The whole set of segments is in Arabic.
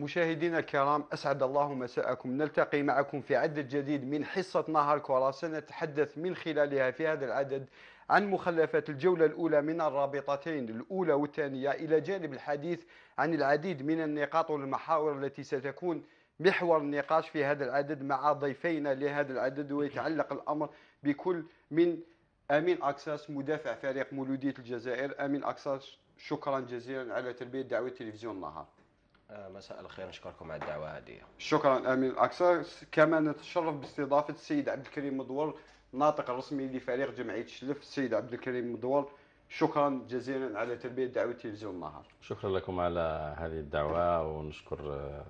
مشاهدينا الكرام أسعد الله مساءكم نلتقي معكم في عدد جديد من حصة نهار كرة سنتحدث من خلالها في هذا العدد عن مخلفات الجولة الأولى من الرابطتين الأولى والثانية إلى جانب الحديث عن العديد من النقاط والمحاور التي ستكون محور النقاش في هذا العدد مع ضيفينا لهذا العدد ويتعلق الأمر بكل من أمين أكساس مدافع فريق مولودية الجزائر أمين أكساس شكرا جزيلا على تلبية دعوة تلفزيون نهار آه، مساء الخير نشكركم على الدعوه هذه شكرا امين الاكثر كما نتشرف باستضافه السيد عبد الكريم مدور الناطق الرسمي لفريق جمعيه شلف السيد عبد الكريم مدور شكرا جزيلا على تلبيه دعوه تلفزيون النهار شكرا لكم على هذه الدعوه ونشكر آه،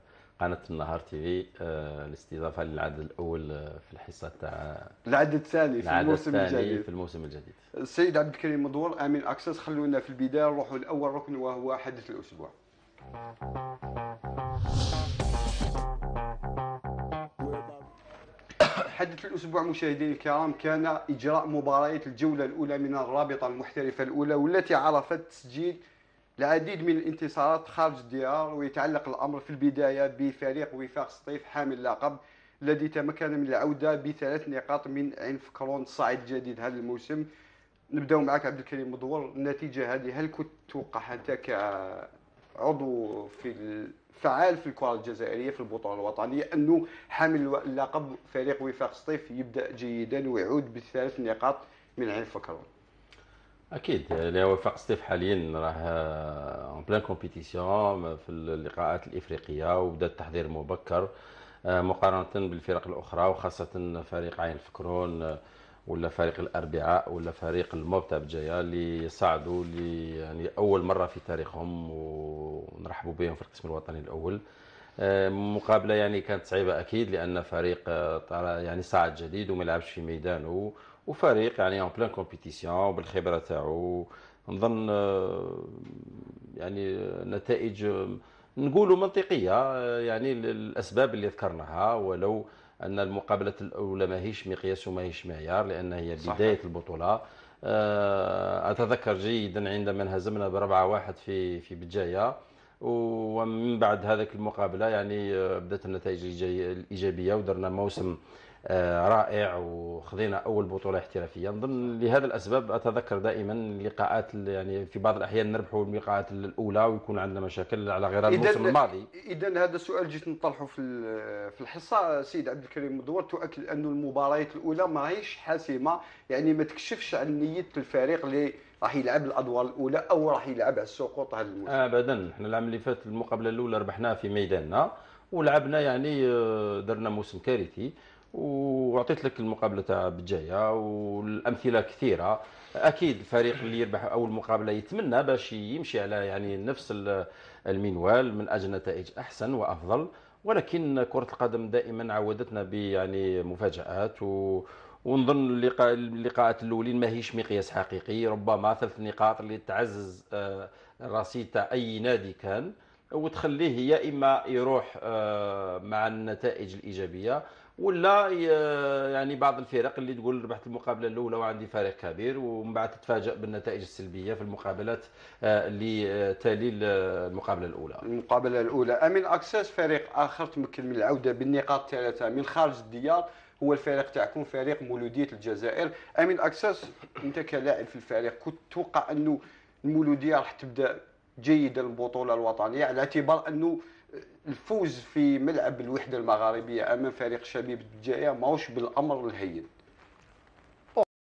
قناه النهار تي في الاستضافه آه، للعدد الاول في الحصه تاع العدد الثاني في الموسم الجديد في الموسم الجديد السيد عبد الكريم مدور امين اكسس خلونا في البدايه نروحوا لاول ركن وهو حدث الاسبوع Thank you. حدث الاسبوع مشاهدينا الكرام كان اجراء مباريات الجوله الاولى من الرابطه المحترفه الاولى والتي عرفت تسجيل العديد من الانتصارات خارج الديار ويتعلق الامر في البدايه بفريق وفاق سطيف حامل اللقب الذي تمكن من العوده بثلاث نقاط من عنف كرون الصاعد الجديد هذا الموسم نبداو معك عبد الكريم مدور النتيجه هذه هل كنت توقعها انت ك عضو في فعال في الكره الجزائريه في البطوله الوطنيه انه حامل لقب فريق وفاق سطيف يبدا جيدا ويعود بثلاث نقاط من عين فكرون اكيد اللي وفاق سطيف حاليا راه اون بلان كومبيتيسيون في اللقاءات الافريقيه وبدا التحضير مبكر مقارنه بالفرق الاخرى وخاصه فريق عين فكرون ولا فريق الاربعاء ولا فريق المرتب بجايه اللي صعدوا يعني اول مره في تاريخهم و ونرحبوا بهم في القسم الوطني الاول آه، مقابله يعني كانت صعيبه اكيد لان فريق آه، يعني صاعد جديد وما لعبش في ميدانه وفريق يعني اون بلان كومبيتيسيون وبالخبره تاعو نظن آه، يعني نتائج نقولوا منطقيه يعني الاسباب اللي ذكرناها ولو ان المقابله الاولى ماهيش مقياس وماهيش معيار لان هي بدايه صح. البطوله اتذكر جيدا عندما انهزمنا بربعة واحد في في بجايه ومن بعد هذاك المقابله يعني آه، بدات النتائج الايجابيه ودرنا موسم آه، رائع وخذينا اول بطوله احترافيه نظن لهذا الاسباب اتذكر دائما لقاءات يعني في بعض الاحيان نربحوا اللقاءات الاولى ويكون عندنا مشاكل على غرار الموسم الماضي اذا هذا السؤال جيت نطرحه في في الحصه سيد عبد الكريم مدور تؤكد انه المباريات الاولى ماهيش حاسمه يعني ما تكشفش عن نيه الفريق اللي راح يلعب الادوار الاولى او راح يلعب على السقوط هذا الموسم ابدا احنا العام اللي فات المقابله الاولى ربحناها في ميداننا ولعبنا يعني آه، درنا موسم كارثي وعطيت لك المقابله تاع بجاية والامثله كثيره اكيد الفريق اللي يربح اول مقابله يتمنى باش يمشي على يعني نفس المنوال من اجل نتائج احسن وافضل ولكن كره القدم دائما عودتنا بيعني مفاجات و ونظن اللقاء اللقاءات الاولين ما هيش مقياس حقيقي ربما ثلاث نقاط اللي تعزز الرصيد آه، تاع اي نادي كان وتخليه يا اما يروح آه، مع النتائج الايجابيه ولا يعني بعض الفرق اللي تقول ربحت المقابله الاولى وعندي فارق كبير ومن بعد تتفاجأ بالنتائج السلبيه في المقابلات آه، اللي آه، تالي المقابله الاولى. المقابله الاولى امين اكسس فريق اخر تمكن من العوده بالنقاط الثلاثه من خارج الديار هو الفريق تاعكم فريق مولوديه الجزائر امين اكسس انت كلاعب في الفريق كنت تتوقع انه المولوديه راح تبدا جيده البطوله الوطنيه على اعتبار انه الفوز في ملعب الوحده المغاربيه امام فريق شبيب الدجايه ماهوش بالامر الهين